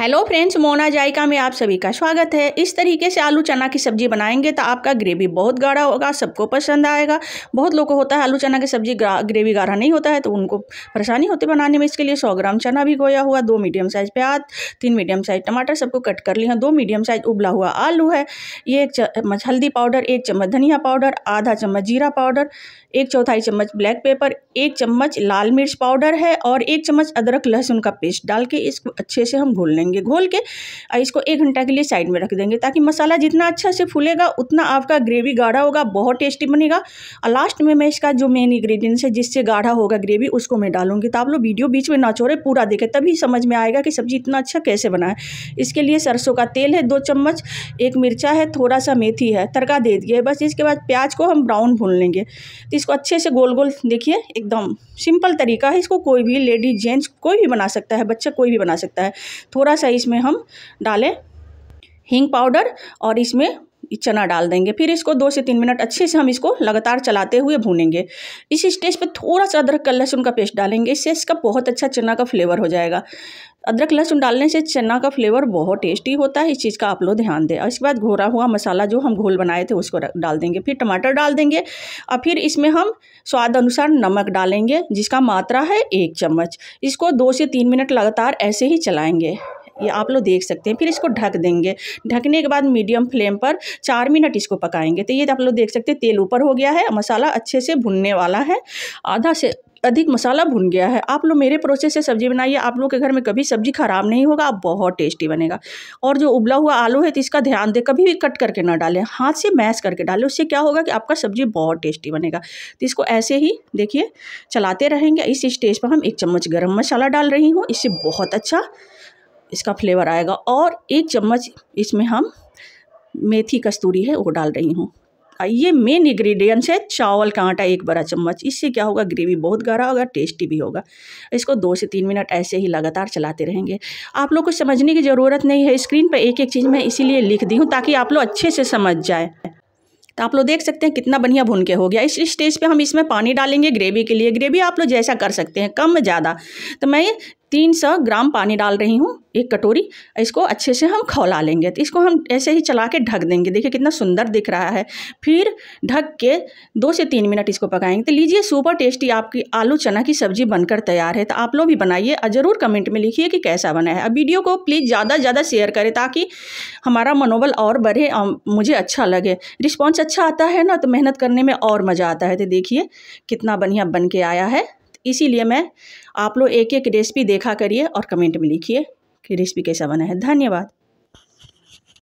hello friends Mona जायका में आप सभी का स्वागत है इस तरीके से आलू चना की सब्जी बनाएंगे तो आपका ग्रेवी बहुत गाढ़ा होगा सबको पसंद आएगा बहुत लोगों को होता है आलू चना की सब्जी ग्रेवी गाढ़ा नहीं होता है तो उनको परेशानी होती बनाने में इसके लिए 100 ग्राम चना भी गोया हुआ दो मीडियम साइज़ प्याज तीन मीडियम साइज़ टमाटर सबको कट कर लिया दो मीडियम साइज़ उबला हुआ आलू है ये एक चम्मच हल्दी पाउडर एक चम्मच धनिया पाउडर आधा चम्मच जीरा पाउडर एक चौथाई चम्मच ब्लैक पेपर एक चम्मच लाल मिर्च पाउडर है और एक चम्मच अदरक लहसुन का पेस्ट डाल के इसको अच्छे से हम घोल लेंगे देंगे घोल के और इसको एक घंटा के लिए साइड में रख देंगे ताकि मसाला जितना अच्छा से फूलेगा उतना आपका ग्रेवी गाढ़ा होगा बहुत टेस्टी बनेगा और लास्ट में मैं इसका जो मेन इंग्रेडिएंट्स है जिससे गाढ़ा होगा ग्रेवी उसको मैं डालूंगी तो आप लोग वीडियो बीच में ना छोड़े पूरा देखें तभी समझ में आएगा कि सब्जी इतना अच्छा कैसे बनाए इसके लिए सरसों का तेल है दो चम्मच एक मिर्चा है थोड़ा सा मेथी है तड़का दे दिया बस इसके बाद प्याज को हम ब्राउन भून लेंगे तो इसको अच्छे से गोल गोल देखिए एकदम सिंपल तरीका है इसको कोई भी लेडीज जेंट्स कोई भी बना सकता है बच्चा कोई भी बना सकता है थोड़ा सा इसमें हम डालें हींग पाउडर और इसमें चना डाल देंगे फिर इसको दो से तीन मिनट अच्छे से हम इसको लगातार चलाते हुए भूनेंगे इस स्टेज पे थोड़ा सा अदरक का लहसुन का पेस्ट डालेंगे इससे इसका बहुत अच्छा चना का फ्लेवर हो जाएगा अदरक लहसुन डालने से चना का फ्लेवर बहुत टेस्टी होता है इस चीज़ का आप लोग ध्यान दें और इसके बाद घोरा हुआ मसाला जो हम घोल बनाए थे उसको डाल देंगे फिर टमाटर डाल देंगे और फिर इसमें हम स्वाद अनुसार नमक डालेंगे जिसका मात्रा है एक चम्मच इसको दो से तीन मिनट लगातार ऐसे ही चलाएँगे ये आप लोग देख सकते हैं फिर इसको ढक देंगे ढकने के बाद मीडियम फ्लेम पर चार मिनट इसको पकाएंगे तो ये आप लोग देख सकते हैं तेल ऊपर हो गया है मसाला अच्छे से भुनने वाला है आधा से अधिक मसाला भुन गया है आप लोग मेरे प्रोसेस से सब्जी बनाइए आप लोग के घर में कभी सब्जी खराब नहीं होगा आप बहुत टेस्टी बनेगा और जो उबला हुआ आलू है तो इसका ध्यान दें कभी भी कट करके ना डालें हाथ से मैश करके डालें उससे क्या होगा कि आपका सब्जी बहुत टेस्टी बनेगा तो इसको ऐसे ही देखिए चलाते रहेंगे इस स्टेज पर हम एक चम्मच गर्म मसाला डाल रही हूँ इससे बहुत अच्छा इसका फ्लेवर आएगा और एक चम्मच इसमें हम मेथी कस्तूरी है वो डाल रही हूँ ये मेन इंग्रेडिएंट्स है चावल का आटा एक बड़ा चम्मच इससे क्या होगा ग्रेवी बहुत गाढ़ा होगा टेस्टी भी होगा इसको दो से तीन मिनट ऐसे ही लगातार चलाते रहेंगे आप लोग को समझने की ज़रूरत नहीं है स्क्रीन पर एक एक चीज़ मैं इसीलिए लिख दी हूँ ताकि आप लोग अच्छे से समझ जाए तो आप लोग देख सकते हैं कितना बढ़िया भुन के हो गया इस स्टेज पे हम इसमें पानी डालेंगे ग्रेवी के लिए ग्रेवी आप लोग जैसा कर सकते हैं कम ज़्यादा तो मैं तीन सौ ग्राम पानी डाल रही हूँ एक कटोरी इसको अच्छे से हम खौला लेंगे तो इसको हम ऐसे ही चला के ढक देंगे देखिए कितना सुंदर दिख रहा है फिर ढक के दो से तीन मिनट इसको पकाएंगे तो लीजिए सुपर टेस्टी आपकी आलू चना की सब्जी बनकर तैयार है तो आप लोग भी बनाइए और ज़रूर कमेंट में लिखिए कि कैसा बना है अब वीडियो को प्लीज़ ज़्यादा से ज़्यादा शेयर करें ताकि हमारा मनोबल और बढ़े और मुझे अच्छा लगे रिस्पॉन्स अच्छा आता है ना तो मेहनत करने में और मज़ा आता है तो देखिए कितना बढ़िया बन के आया है इसीलिए मैं आप लोग एक एक रेसिपी देखा करिए और कमेंट में लिखिए कि रेसिपी कैसा बना है धन्यवाद